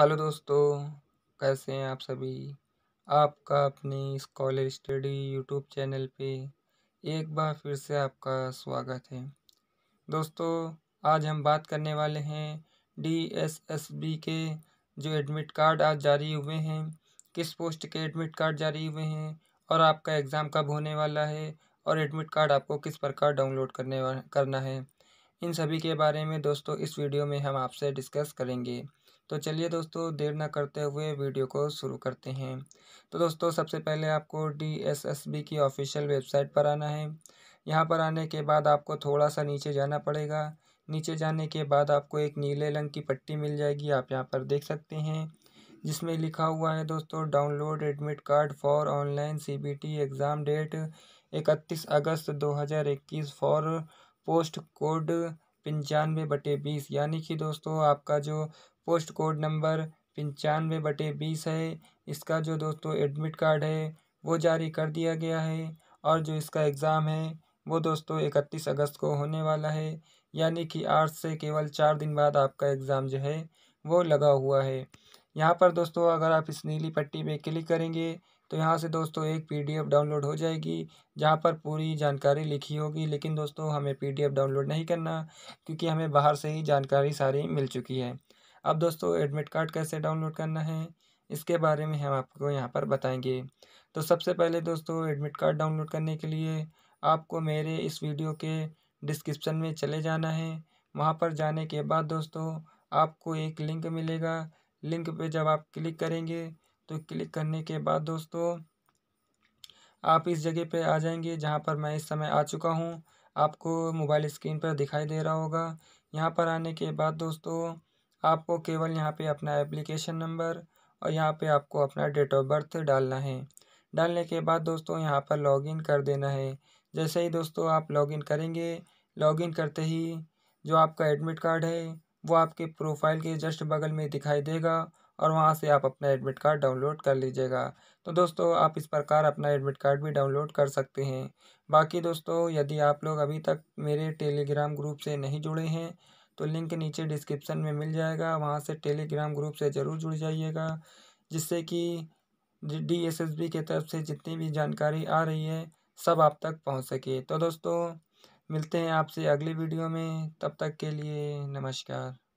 hello दोस्तों कैसे हैं आप सभी आपका अपने स्कॉलर स्टडी यूट्यूब चैनल पे एक बार फिर से आपका स्वागत है दोस्तों आज हम बात करने वाले हैं डीएसएसबी के जो एडमिट कार्ड आज जारी हुए हैं किस पोस्ट के एडमिट कार्ड जारी हुए हैं और आपका एग्ज़ाम कब होने वाला है और एडमिट कार्ड आपको किस प्रकार डाउनलोड करने करना है इन सभी के बारे में दोस्तों इस वीडियो में हम आपसे डिस्कस करेंगे तो चलिए दोस्तों देर ना करते हुए वीडियो को शुरू करते हैं तो दोस्तों सबसे पहले आपको डी एस एस बी की ऑफिशियल वेबसाइट पर आना है यहाँ पर आने के बाद आपको थोड़ा सा नीचे जाना पड़ेगा नीचे जाने के बाद आपको एक नीले रंग की पट्टी मिल जाएगी आप यहाँ पर देख सकते हैं जिसमें लिखा हुआ है दोस्तों download admit card for online CBT exam date इकतीस अगस्त 2021 फॉर पोस्ट कोड पंचानवे बटे बीस यानी कि दोस्तों आपका जो पोस्ट कोड नंबर पंचानवे बटे बीस है इसका जो दोस्तों एडमिट कार्ड है वो जारी कर दिया गया है और जो इसका एग्ज़ाम है वो दोस्तों इकतीस अगस्त को होने वाला है यानी कि आज से केवल चार दिन बाद आपका एग्ज़ाम जो है वो लगा हुआ है यहाँ पर दोस्तों अगर आप इस नीली पट्टी पे क्लिक करेंगे तो यहाँ से दोस्तों एक पीडीएफ डाउनलोड हो जाएगी जहाँ पर पूरी जानकारी लिखी होगी लेकिन दोस्तों हमें पीडीएफ डाउनलोड नहीं करना क्योंकि हमें बाहर से ही जानकारी सारी मिल चुकी है अब दोस्तों एडमिट कार्ड कैसे डाउनलोड करना है इसके बारे में हम आपको यहाँ पर बताएंगे तो सबसे पहले दोस्तों एडमिट कार्ड डाउनलोड करने के लिए आपको मेरे इस वीडियो के डिस्क्रिप्शन में चले जाना है वहाँ पर जाने के बाद दोस्तों आपको एक लिंक मिलेगा लिंक पे जब आप क्लिक करेंगे तो क्लिक करने के बाद दोस्तों आप इस जगह पे आ जाएंगे जहाँ पर मैं इस समय आ चुका हूँ आपको मोबाइल स्क्रीन पर दिखाई दे रहा होगा यहाँ पर आने के बाद दोस्तों आपको केवल यहाँ पे अपना एप्लीकेशन नंबर और यहाँ पे आपको अपना डेट ऑफ बर्थ डालना है डालने के बाद दोस्तों यहाँ पर लॉगिन कर देना है जैसे ही दोस्तों आप लॉगिन करेंगे लॉगिन करते ही जो आपका एडमिट कार्ड है वो आपके प्रोफाइल के जस्ट बगल में दिखाई देगा और वहाँ से आप अपना एडमिट कार्ड डाउनलोड कर लीजिएगा तो दोस्तों आप इस प्रकार अपना एडमिट कार्ड भी डाउनलोड कर सकते हैं बाकी दोस्तों यदि आप लोग अभी तक मेरे टेलीग्राम ग्रुप से नहीं जुड़े हैं तो लिंक नीचे डिस्क्रिप्सन में मिल जाएगा वहाँ से टेलीग्राम ग्रुप से ज़रूर जुड़ जाइएगा जिससे कि डी एस एस बी के तरफ से जितनी भी जानकारी आ रही है सब आप तक पहुँच सके तो दोस्तों मिलते हैं आपसे अगली वीडियो में तब तक के लिए नमस्कार